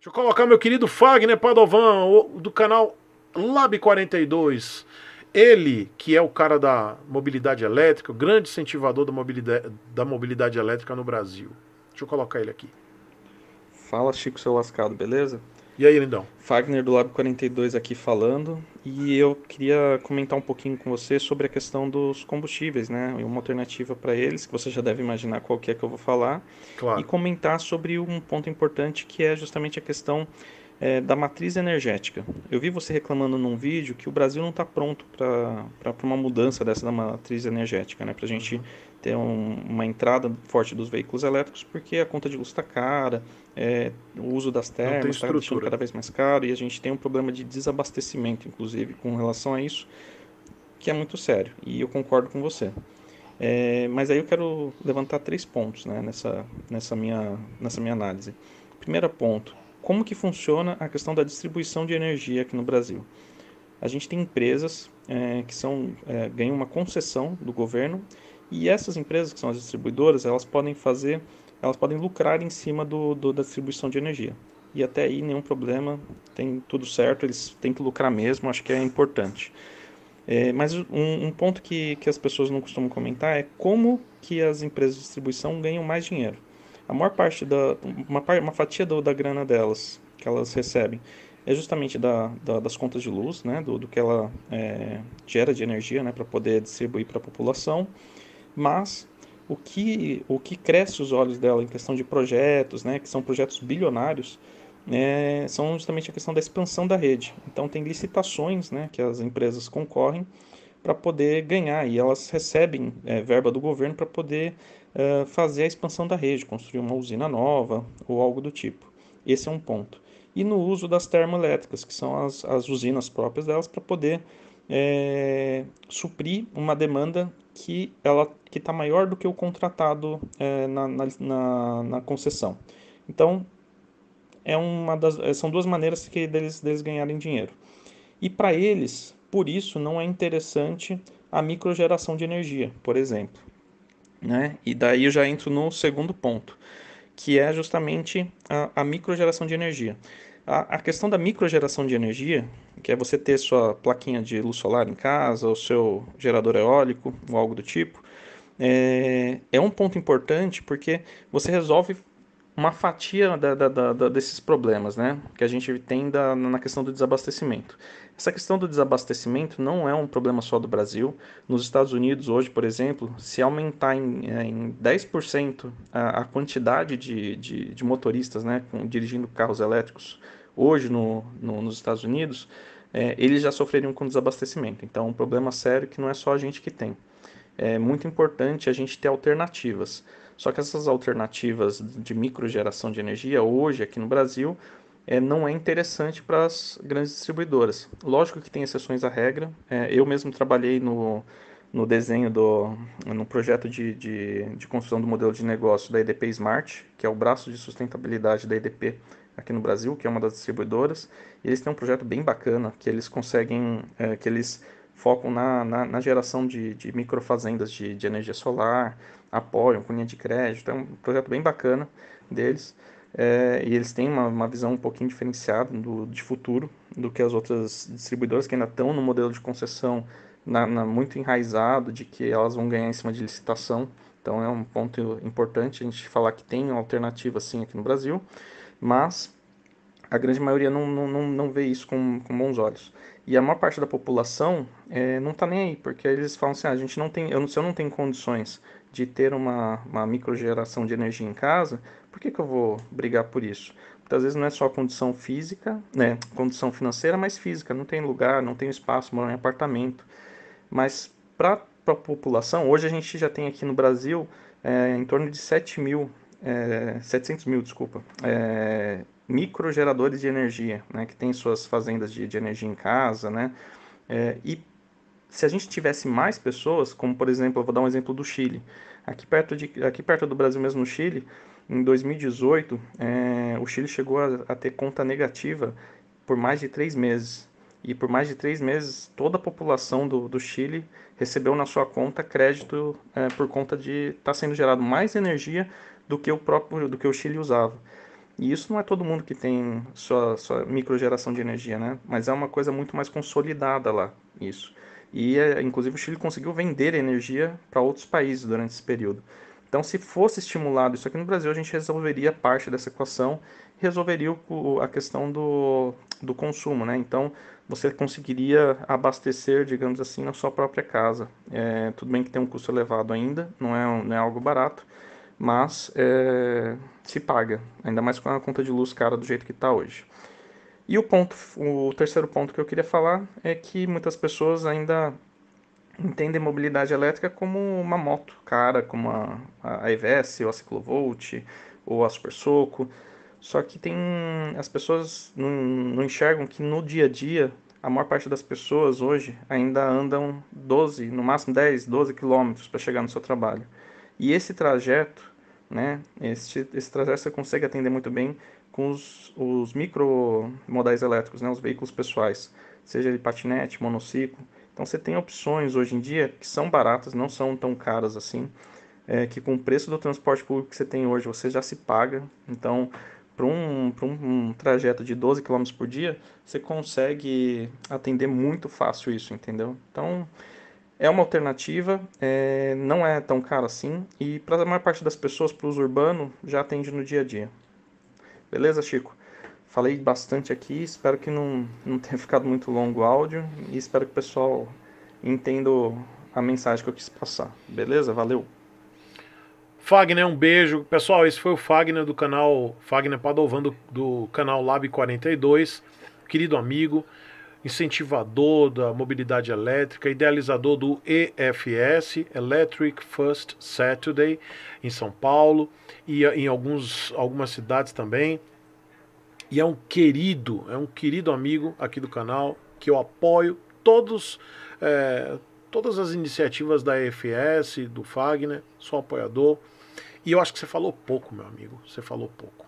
Deixa eu colocar meu querido Fagner Padovan, do canal Lab42. Ele, que é o cara da mobilidade elétrica, o grande incentivador da mobilidade, da mobilidade elétrica no Brasil. Deixa eu colocar ele aqui. Fala, Chico, seu lascado, beleza? E aí, Lindão? Fagner do Lab 42 aqui falando, e eu queria comentar um pouquinho com você sobre a questão dos combustíveis, né? E uma alternativa para eles, que você já deve imaginar qual que é que eu vou falar. Claro. E comentar sobre um ponto importante que é justamente a questão é, da matriz energética. Eu vi você reclamando num vídeo que o Brasil não está pronto para uma mudança dessa da matriz energética, né? Para a gente uhum. ter um, uma entrada forte dos veículos elétricos, porque a conta de luz está cara, é, o uso das termas está deixando cada vez mais caro e a gente tem um problema de desabastecimento, inclusive, com relação a isso, que é muito sério. E eu concordo com você. É, mas aí eu quero levantar três pontos né, nessa, nessa, minha, nessa minha análise. Primeiro ponto, como que funciona a questão da distribuição de energia aqui no Brasil? A gente tem empresas é, que são, é, ganham uma concessão do governo e essas empresas que são as distribuidoras, elas podem fazer elas podem lucrar em cima do, do, da distribuição de energia. E até aí nenhum problema, tem tudo certo, eles têm que lucrar mesmo, acho que é importante. É, mas um, um ponto que, que as pessoas não costumam comentar é como que as empresas de distribuição ganham mais dinheiro. A maior parte da. Uma, uma fatia do, da grana delas, que elas recebem, é justamente da, da, das contas de luz, né, do, do que ela é, gera de energia né, para poder distribuir para a população, mas o que, o que cresce os olhos dela em questão de projetos, né, que são projetos bilionários, é, são justamente a questão da expansão da rede. Então tem licitações né, que as empresas concorrem para poder ganhar e elas recebem é, verba do governo para poder é, fazer a expansão da rede, construir uma usina nova ou algo do tipo. Esse é um ponto. E no uso das termoelétricas, que são as, as usinas próprias delas, para poder é, suprir uma demanda que ela que está maior do que o contratado é, na, na, na, concessão. Então é uma das, é, são duas maneiras que deles, deles ganharem dinheiro. E para eles, por isso, não é interessante a microgeração de energia, por exemplo. Né? E daí eu já entro no segundo ponto, que é justamente a, a microgeração de energia. A, a questão da microgeração de energia, que é você ter sua plaquinha de luz solar em casa, o seu gerador eólico ou algo do tipo, é, é um ponto importante porque você resolve uma fatia da, da, da, desses problemas né, que a gente tem na questão do desabastecimento. Essa questão do desabastecimento não é um problema só do Brasil. Nos Estados Unidos, hoje, por exemplo, se aumentar em, é, em 10% a, a quantidade de, de, de motoristas né, com, dirigindo carros elétricos hoje no, no, nos Estados Unidos, é, eles já sofreriam com desabastecimento. Então, é um problema sério que não é só a gente que tem. É muito importante a gente ter alternativas. Só que essas alternativas de microgeração de energia hoje aqui no Brasil é, não é interessante para as grandes distribuidoras. Lógico que tem exceções à regra. É, eu mesmo trabalhei no, no desenho do no projeto de, de, de, construção do modelo de negócio da EDP Smart, que é o braço de sustentabilidade da EDP aqui no Brasil, que é uma das distribuidoras. E eles têm um projeto bem bacana que eles conseguem, é, que eles focam na, na, na, geração de, de microfazendas de, de energia solar apoiam com linha de crédito. É um projeto bem bacana deles. É, e eles têm uma, uma, visão um pouquinho diferenciada do, de futuro do que as outras distribuidoras que ainda estão no modelo de concessão na, na, muito enraizado, de que elas vão ganhar em cima de licitação. Então é um ponto importante a gente falar que tem alternativa sim aqui no Brasil, mas a grande maioria não, não, não, não vê isso com, com bons olhos. E a maior parte da população é, não está nem aí, porque eles falam assim, ah, a gente não tem, eu, se eu não tenho condições de ter uma, uma microgeração de energia em casa, por que, que eu vou brigar por isso? Muitas vezes não é só condição física, né, condição financeira, mas física, não tem lugar, não tem espaço, moro em apartamento. Mas para a população, hoje a gente já tem aqui no Brasil é, em torno de 7 mil, é, 700 mil, desculpa, é, microgeradores de energia, né, que tem suas fazendas de, de energia em casa, né, é, e se a gente tivesse mais pessoas, como por exemplo, eu vou dar um exemplo do Chile, aqui perto, de, aqui perto do Brasil mesmo, no Chile, em 2018, é, o Chile chegou a, a ter conta negativa por mais de três meses, e por mais de três meses toda a população do, do Chile recebeu na sua conta crédito é, por conta de estar tá sendo gerado mais energia do que o próprio do que o Chile usava. E isso não é todo mundo que tem sua, sua microgeração de energia, né? Mas é uma coisa muito mais consolidada lá, isso. E, é, inclusive, o Chile conseguiu vender energia para outros países durante esse período. Então, se fosse estimulado isso aqui no Brasil, a gente resolveria parte dessa equação, resolveria o, a questão do, do consumo, né? Então, você conseguiria abastecer, digamos assim, na sua própria casa. É, tudo bem que tem um custo elevado ainda, não é, não é algo barato, mas é, se paga, ainda mais com a conta de luz cara do jeito que está hoje. E o ponto, o terceiro ponto que eu queria falar é que muitas pessoas ainda entendem mobilidade elétrica como uma moto cara, como a, a EVS, ou a Ciclovolt, ou a Super Soco. Só que tem as pessoas não, não enxergam que no dia a dia a maior parte das pessoas hoje ainda andam 12, no máximo 10, 12 quilômetros para chegar no seu trabalho. E esse trajeto, né, esse, esse trajeto você consegue atender muito bem com os, os modais elétricos, né, os veículos pessoais, seja ele patinete, monociclo. Então você tem opções hoje em dia que são baratas, não são tão caras assim, é, que com o preço do transporte público que você tem hoje você já se paga. Então para um, um trajeto de 12 km por dia, você consegue atender muito fácil isso, entendeu? Então, é uma alternativa, é, não é tão cara assim e para a maior parte das pessoas, para o uso urbano, já atende no dia a dia. Beleza, Chico? Falei bastante aqui, espero que não, não tenha ficado muito longo o áudio e espero que o pessoal entenda a mensagem que eu quis passar. Beleza? Valeu! Fagner, um beijo. Pessoal, esse foi o Fagner do canal Fagner Padovan do canal Lab 42, querido amigo incentivador da mobilidade elétrica, idealizador do EFS, Electric First Saturday, em São Paulo e em alguns, algumas cidades também. E é um querido, é um querido amigo aqui do canal que eu apoio todos, é, todas as iniciativas da EFS, do Fagner, sou apoiador. E eu acho que você falou pouco, meu amigo, você falou pouco,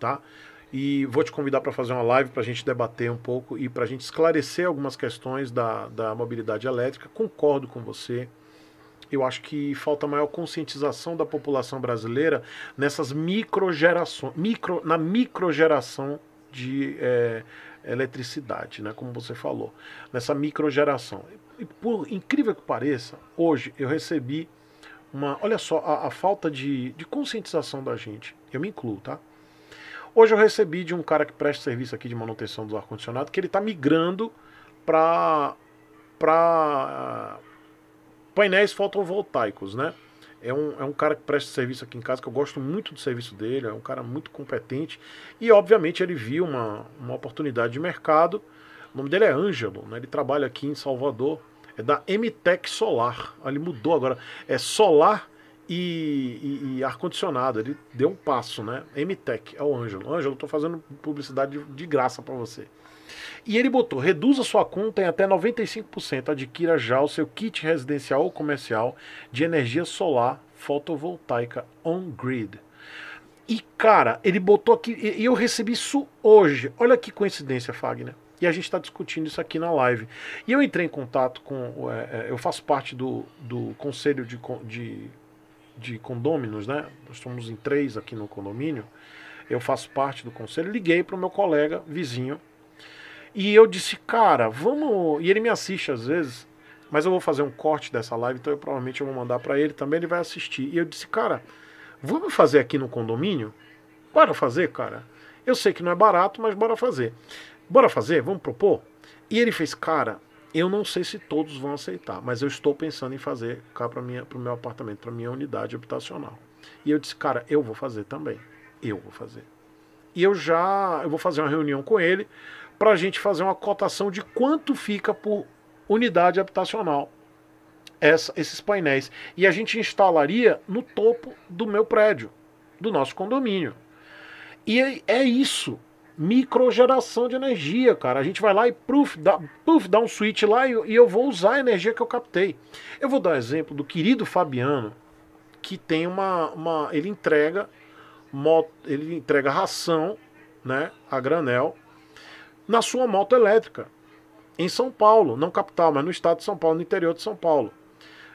tá? e vou te convidar para fazer uma live para a gente debater um pouco e para a gente esclarecer algumas questões da, da mobilidade elétrica. Concordo com você. Eu acho que falta maior conscientização da população brasileira nessas microgerações, micro, na microgeração de é, eletricidade, né, como você falou, nessa microgeração. E por incrível que pareça, hoje eu recebi uma. Olha só a, a falta de, de conscientização da gente, eu me incluo, tá? Hoje eu recebi de um cara que presta serviço aqui de manutenção do ar-condicionado que ele está migrando para para painéis fotovoltaicos, né? É um, é um cara que presta serviço aqui em casa, que eu gosto muito do serviço dele, é um cara muito competente. E, obviamente, ele viu uma, uma oportunidade de mercado. O nome dele é Ângelo, né? ele trabalha aqui em Salvador, é da Mtech Solar. Ele mudou agora, é Solar e, e, e ar-condicionado. Ele deu um passo, né? MTech, é o Ângelo. Ângelo, estou fazendo publicidade de, de graça para você. E ele botou: reduza sua conta em até 95%. Adquira já o seu kit residencial ou comercial de energia solar fotovoltaica on-grid. E cara, ele botou aqui, e eu recebi isso hoje. Olha que coincidência, Fagner. E a gente está discutindo isso aqui na live. E eu entrei em contato com. É, é eu faço parte do, do conselho de, de de condôminos, né? Nós somos em três aqui no condomínio. Eu faço parte do conselho. Liguei para o meu colega vizinho e eu disse, cara, vamos. E ele me assiste às vezes, mas eu vou fazer um corte dessa live, então eu provavelmente eu vou mandar para ele também. Ele vai assistir. E eu disse, cara, vamos fazer aqui no condomínio? Bora fazer, cara. Eu sei que não é barato, mas bora fazer. Bora fazer? Vamos propor? E ele fez, cara, eu não sei se todos vão aceitar, mas eu estou pensando em fazer cá para o meu apartamento, para minha unidade habitacional. E eu disse, cara, eu vou fazer também. Eu vou fazer. E eu já eu vou fazer uma reunião com ele para a gente fazer uma cotação de quanto fica por unidade habitacional essa, esses painéis. E a gente instalaria no topo do meu prédio, do nosso condomínio. E é, é isso microgeração de energia, cara. A gente vai lá e puff, dá, puff, dá um switch lá e, e eu vou usar a energia que eu captei. Eu vou dar exemplo do querido Fabiano, que tem uma, uma ele entrega moto, ele entrega ração, né, a granel na sua moto elétrica em São Paulo, não capital, mas no estado de São Paulo, no interior de São Paulo.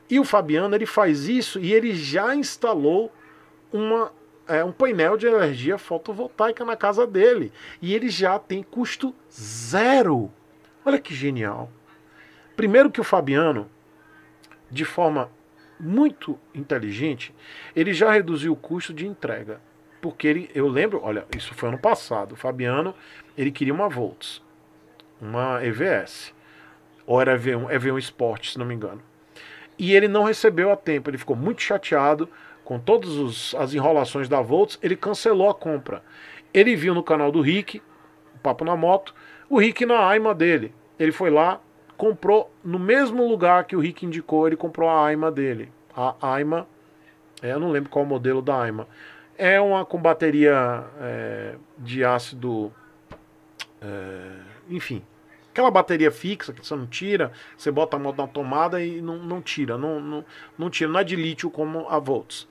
E o Fabiano, ele faz isso e ele já instalou uma é, um painel de energia fotovoltaica na casa dele. E ele já tem custo zero. Olha que genial. Primeiro que o Fabiano, de forma muito inteligente, ele já reduziu o custo de entrega. Porque ele, eu lembro, olha, isso foi ano passado. O Fabiano, ele queria uma Volts, uma EVS. Ou era EV1, EV1 Sport, se não me engano. E ele não recebeu a tempo, ele ficou muito chateado com todas as enrolações da Volts, ele cancelou a compra. Ele viu no canal do Rick, o Papo na Moto, o Rick na AIMA dele. Ele foi lá, comprou no mesmo lugar que o Rick indicou, ele comprou a AIMA dele. A AIMA, é, eu não lembro qual o modelo da AIMA. É uma com bateria é, de ácido. É, enfim, aquela bateria fixa que você não tira, você bota a moto na tomada e não, não tira, não, não, não tira, não é de lítio como a Volts.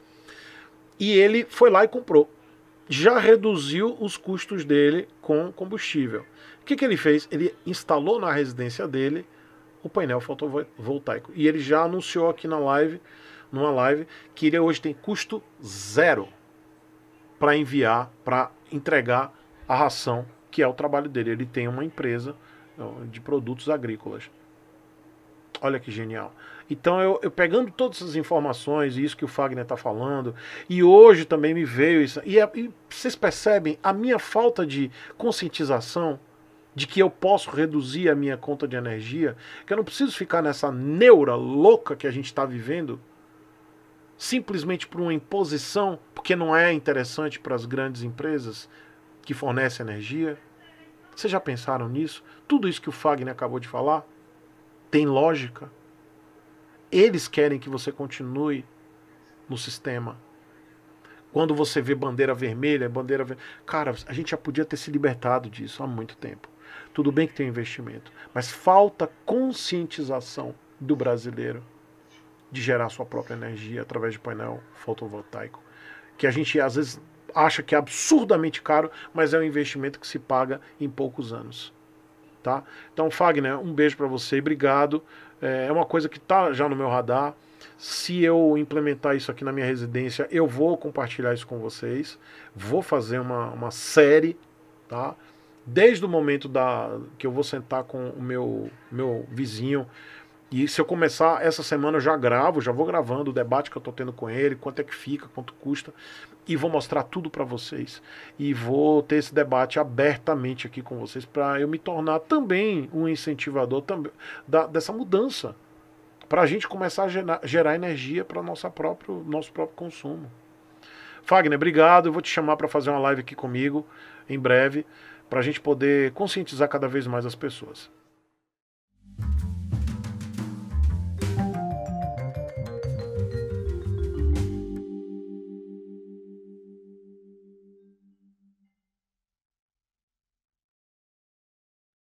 E ele foi lá e comprou. Já reduziu os custos dele com combustível. O que, que ele fez? Ele instalou na residência dele o painel fotovoltaico. E ele já anunciou aqui na live, numa live, que ele hoje tem custo zero para enviar, para entregar a ração, que é o trabalho dele. Ele tem uma empresa de produtos agrícolas. Olha que genial. Então, eu, eu pegando todas essas informações, isso que o Fagner está falando, e hoje também me veio isso. E, é, e vocês percebem a minha falta de conscientização de que eu posso reduzir a minha conta de energia, que eu não preciso ficar nessa neura louca que a gente está vivendo, simplesmente por uma imposição, porque não é interessante para as grandes empresas que fornecem energia. Vocês já pensaram nisso? Tudo isso que o Fagner acabou de falar tem lógica? Eles querem que você continue no sistema. Quando você vê bandeira vermelha, bandeira cara, a gente já podia ter se libertado disso há muito tempo. Tudo bem que tem investimento, mas falta conscientização do brasileiro de gerar sua própria energia através de painel fotovoltaico, que a gente às vezes acha que é absurdamente caro, mas é um investimento que se paga em poucos anos, tá? Então, Fagner, um beijo para você, obrigado. É, é uma coisa que está já no meu radar. Se eu implementar isso aqui na minha residência, eu vou compartilhar isso com vocês. Vou fazer uma, uma série, tá? Desde o momento da, que eu vou sentar com o meu, meu vizinho e se eu começar essa semana, eu já gravo, já vou gravando o debate que eu estou tendo com ele, quanto é que fica, quanto custa, e vou mostrar tudo para vocês. E vou ter esse debate abertamente aqui com vocês para eu me tornar também um incentivador também da, dessa mudança, para a gente começar a gerar, gerar energia para nosso próprio consumo. Fagner, obrigado. Eu vou te chamar para fazer uma live aqui comigo em breve, para a gente poder conscientizar cada vez mais as pessoas.